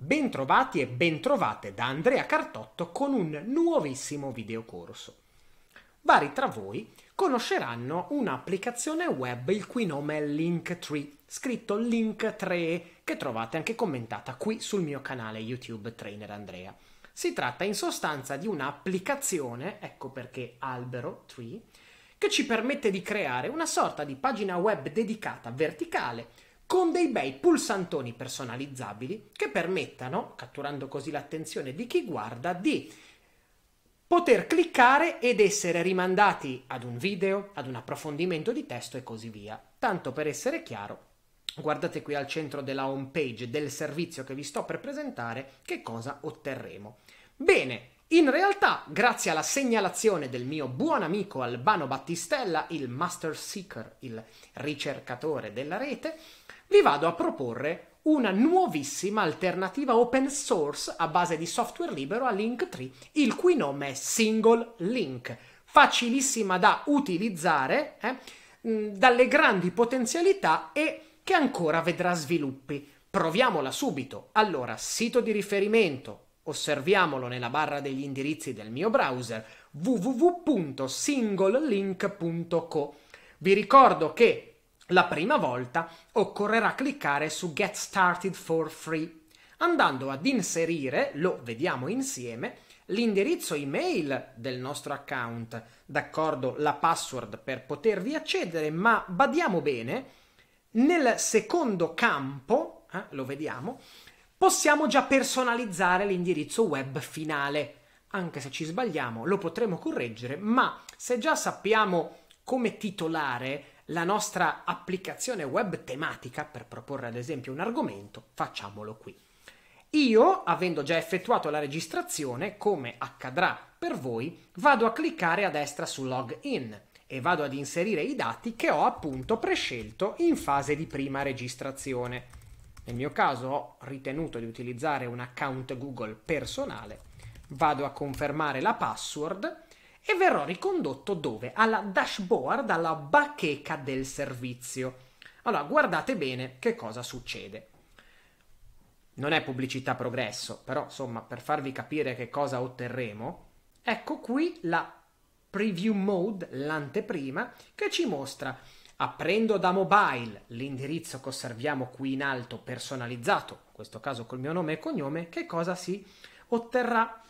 Bentrovati e bentrovate da Andrea Cartotto con un nuovissimo videocorso. Vari tra voi conosceranno un'applicazione web il cui nome è Linktree, scritto Link3, che trovate anche commentata qui sul mio canale YouTube Trainer Andrea. Si tratta in sostanza di un'applicazione, ecco perché albero, tree, che ci permette di creare una sorta di pagina web dedicata verticale con dei bei pulsantoni personalizzabili che permettano, catturando così l'attenzione di chi guarda, di poter cliccare ed essere rimandati ad un video, ad un approfondimento di testo e così via. Tanto per essere chiaro, guardate qui al centro della home page del servizio che vi sto per presentare che cosa otterremo. Bene, in realtà, grazie alla segnalazione del mio buon amico Albano Battistella, il master seeker, il ricercatore della rete, vi vado a proporre una nuovissima alternativa open source a base di software libero a Linktree, il cui nome è Single Link, facilissima da utilizzare, eh, mm, dalle grandi potenzialità e che ancora vedrà sviluppi. Proviamola subito. Allora, sito di riferimento, osserviamolo nella barra degli indirizzi del mio browser www.singlelink.co. Vi ricordo che la prima volta occorrerà cliccare su Get Started for Free, andando ad inserire, lo vediamo insieme, l'indirizzo email del nostro account, d'accordo, la password per potervi accedere, ma badiamo bene, nel secondo campo, eh, lo vediamo, possiamo già personalizzare l'indirizzo web finale. Anche se ci sbagliamo, lo potremo correggere, ma se già sappiamo come titolare la nostra applicazione web tematica per proporre ad esempio un argomento, facciamolo qui. Io, avendo già effettuato la registrazione, come accadrà per voi, vado a cliccare a destra su Login e vado ad inserire i dati che ho appunto prescelto in fase di prima registrazione. Nel mio caso ho ritenuto di utilizzare un account Google personale, vado a confermare la password e verrò ricondotto dove? Alla dashboard, alla bacheca del servizio. Allora, guardate bene che cosa succede. Non è pubblicità progresso, però insomma, per farvi capire che cosa otterremo, ecco qui la preview mode, l'anteprima, che ci mostra aprendo da mobile l'indirizzo che osserviamo qui in alto personalizzato, in questo caso col mio nome e cognome, che cosa si otterrà?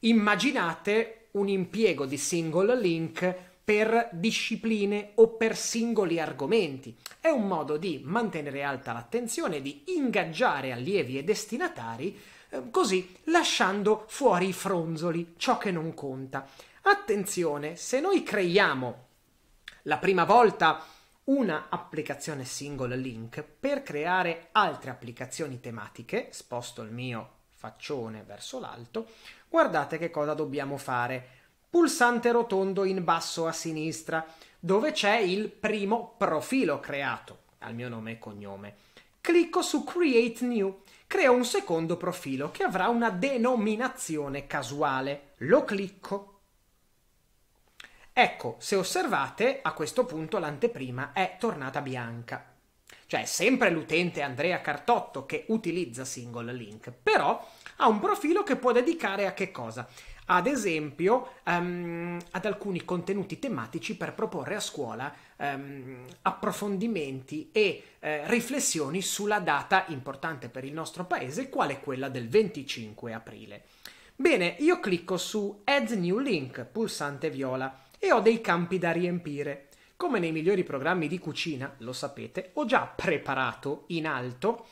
Immaginate un impiego di single link per discipline o per singoli argomenti. È un modo di mantenere alta l'attenzione, di ingaggiare allievi e destinatari, eh, così lasciando fuori i fronzoli, ciò che non conta. Attenzione, se noi creiamo la prima volta una applicazione single link per creare altre applicazioni tematiche, sposto il mio faccione verso l'alto, guardate che cosa dobbiamo fare. Pulsante rotondo in basso a sinistra, dove c'è il primo profilo creato, al mio nome e cognome. Clicco su Create New, creo un secondo profilo che avrà una denominazione casuale. Lo clicco. Ecco, se osservate, a questo punto l'anteprima è tornata bianca. Cioè è sempre l'utente Andrea Cartotto che utilizza Single Link, però ha un profilo che può dedicare a che cosa? Ad esempio um, ad alcuni contenuti tematici per proporre a scuola um, approfondimenti e eh, riflessioni sulla data importante per il nostro paese, quale quella del 25 aprile. Bene, io clicco su Add New Link, pulsante viola, e ho dei campi da riempire. Come nei migliori programmi di cucina, lo sapete, ho già preparato in alto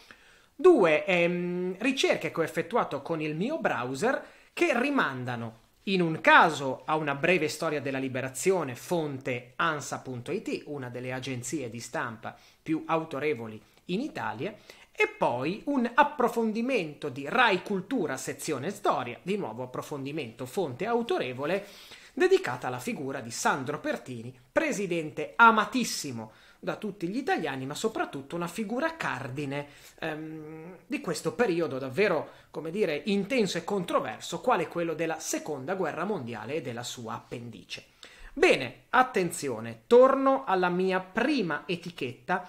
due ehm, ricerche che ho effettuato con il mio browser che rimandano in un caso a una breve storia della liberazione, fonte ansa.it, una delle agenzie di stampa più autorevoli in Italia, e poi un approfondimento di Rai Cultura sezione storia, di nuovo approfondimento fonte autorevole dedicata alla figura di Sandro Pertini, presidente amatissimo da tutti gli italiani, ma soprattutto una figura cardine ehm, di questo periodo davvero, come dire, intenso e controverso, quale quello della Seconda Guerra Mondiale e della sua appendice. Bene, attenzione, torno alla mia prima etichetta,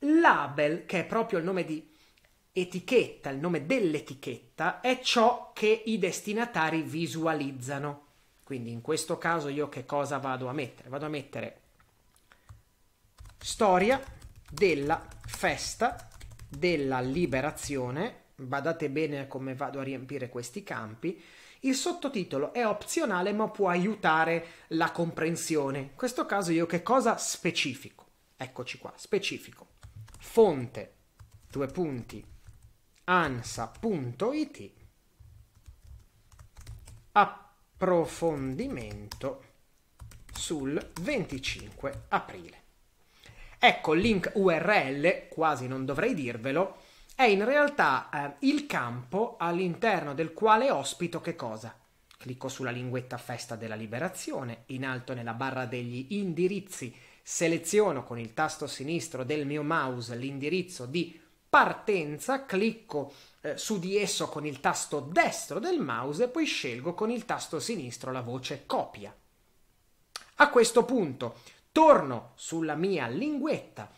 label, che è proprio il nome di etichetta, il nome dell'etichetta, è ciò che i destinatari visualizzano. Quindi in questo caso io che cosa vado a mettere? Vado a mettere storia della festa della liberazione. Badate bene come vado a riempire questi campi. Il sottotitolo è opzionale ma può aiutare la comprensione. In questo caso io che cosa specifico? Eccoci qua, specifico. Fonte, due punti, ansa.it app approfondimento sul 25 aprile. Ecco, il link URL, quasi non dovrei dirvelo, è in realtà eh, il campo all'interno del quale ospito che cosa? Clicco sulla linguetta Festa della Liberazione, in alto nella barra degli indirizzi seleziono con il tasto sinistro del mio mouse l'indirizzo di partenza, clicco eh, su di esso con il tasto destro del mouse e poi scelgo con il tasto sinistro la voce copia. A questo punto torno sulla mia linguetta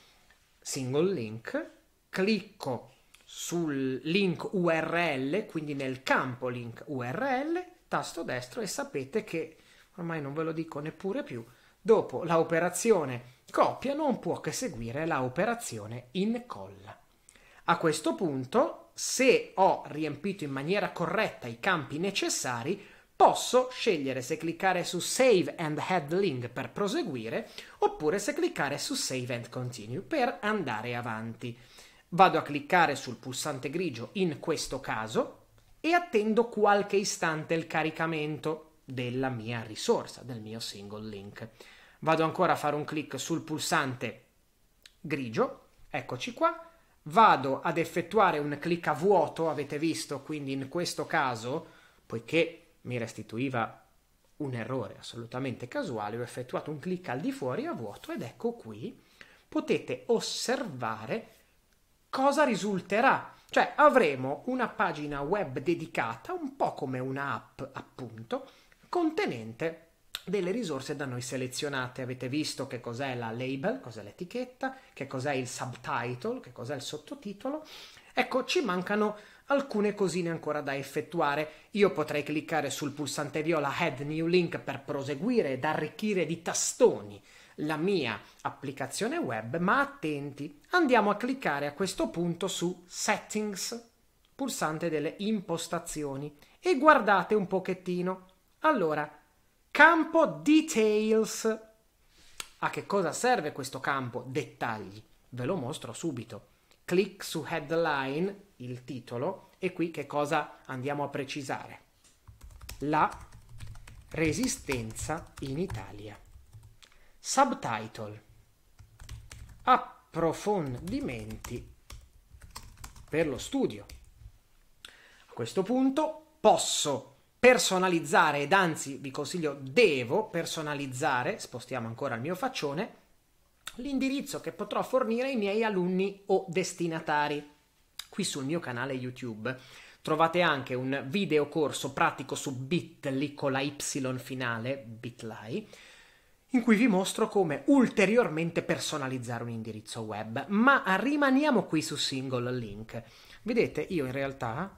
single link, clicco sul link URL, quindi nel campo link URL, tasto destro e sapete che ormai non ve lo dico neppure più, dopo l'operazione copia non può che seguire l'operazione incolla. A questo punto, se ho riempito in maniera corretta i campi necessari, posso scegliere se cliccare su Save and Head Link per proseguire oppure se cliccare su Save and Continue per andare avanti. Vado a cliccare sul pulsante grigio in questo caso e attendo qualche istante il caricamento della mia risorsa, del mio single link. Vado ancora a fare un clic sul pulsante grigio, eccoci qua, vado ad effettuare un clic a vuoto, avete visto, quindi in questo caso, poiché mi restituiva un errore assolutamente casuale, ho effettuato un clic al di fuori a vuoto ed ecco qui potete osservare cosa risulterà. Cioè avremo una pagina web dedicata, un po' come un'app appunto, contenente delle risorse da noi selezionate. Avete visto che cos'è la label, cos'è l'etichetta, che cos'è il subtitle, che cos'è il sottotitolo. Ecco, ci mancano alcune cosine ancora da effettuare. Io potrei cliccare sul pulsante viola Head New Link per proseguire ed arricchire di tastoni la mia applicazione web, ma attenti, andiamo a cliccare a questo punto su Settings, pulsante delle impostazioni, e guardate un pochettino. Allora, Campo details. A che cosa serve questo campo dettagli? Ve lo mostro subito. Clic su headline, il titolo, e qui che cosa andiamo a precisare? La resistenza in Italia. Subtitle. Approfondimenti per lo studio. A questo punto posso personalizzare ed anzi vi consiglio devo personalizzare, spostiamo ancora il mio faccione, l'indirizzo che potrò fornire ai miei alunni o destinatari. Qui sul mio canale YouTube trovate anche un video corso pratico su Bitly con la Y finale, Bitly, in cui vi mostro come ulteriormente personalizzare un indirizzo web. Ma rimaniamo qui su Single Link. Vedete, io in realtà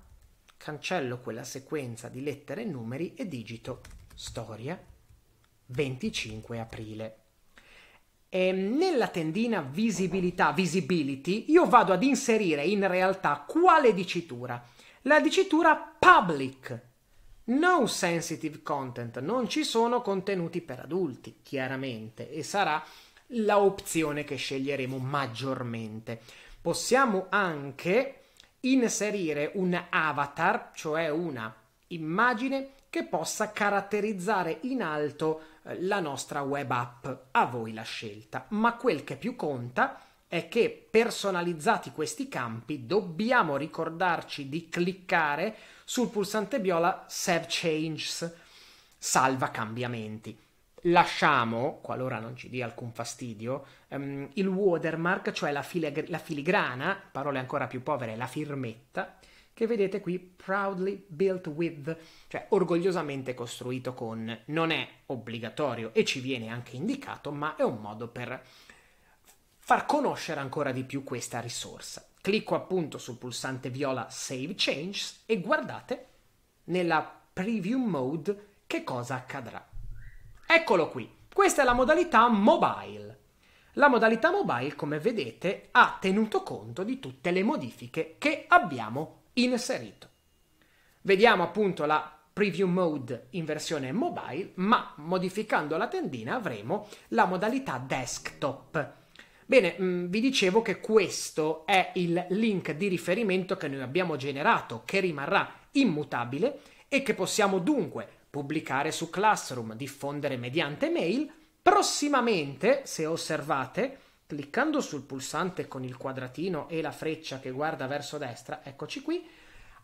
cancello quella sequenza di lettere e numeri e digito storia 25 aprile. E ehm, nella tendina visibilità, visibility, io vado ad inserire in realtà quale dicitura? La dicitura public, no sensitive content, non ci sono contenuti per adulti, chiaramente, e sarà l'opzione che sceglieremo maggiormente. Possiamo anche inserire un avatar, cioè una immagine che possa caratterizzare in alto eh, la nostra web app. A voi la scelta. Ma quel che più conta è che personalizzati questi campi dobbiamo ricordarci di cliccare sul pulsante viola Save Changes, salva cambiamenti lasciamo, qualora non ci dia alcun fastidio, um, il watermark, cioè la, filigr- la filigrana, parole ancora più povere, la firmetta, che vedete qui proudly built with, cioè orgogliosamente costruito con. Non è obbligatorio e ci viene anche indicato, ma è un modo per far conoscere ancora di più questa risorsa. Clicco appunto sul pulsante viola Save Changes e guardate nella preview mode che cosa accadrà. Eccolo qui. Questa è la modalità mobile. La modalità mobile, come vedete, ha tenuto conto di tutte le modifiche che abbiamo inserito. Vediamo appunto la preview mode in versione mobile, ma modificando la tendina avremo la modalità desktop. Bene, mm, vi dicevo che questo è il link di riferimento che noi abbiamo generato, che rimarrà immutabile e che possiamo dunque pubblicare su Classroom, diffondere mediante mail. Prossimamente, se osservate, cliccando sul pulsante con il quadratino e la freccia che guarda verso destra, eccoci qui,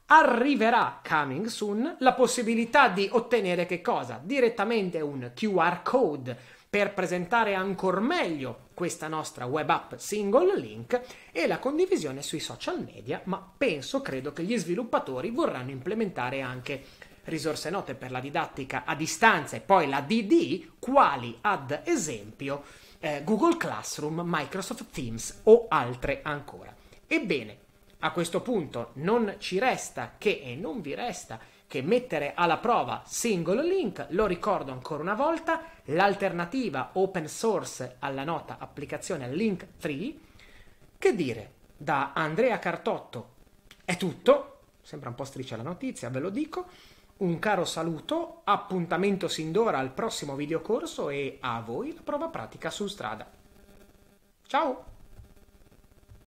arriverà coming soon la possibilità di ottenere che cosa? Direttamente un QR code per presentare ancora meglio questa nostra web app single link e la condivisione sui social media, ma penso, credo che gli sviluppatori vorranno implementare anche risorse note per la didattica a distanza e poi la DD, quali ad esempio eh, Google Classroom, Microsoft Teams o altre ancora. Ebbene, a questo punto non ci resta che e non vi resta che mettere alla prova Single Link, lo ricordo ancora una volta, l'alternativa open source alla nota applicazione Link 3. Che dire, da Andrea Cartotto è tutto, sembra un po' striscia la notizia, ve lo dico. Un caro saluto, appuntamento sin d'ora al prossimo videocorso e a voi la prova pratica su strada. Ciao!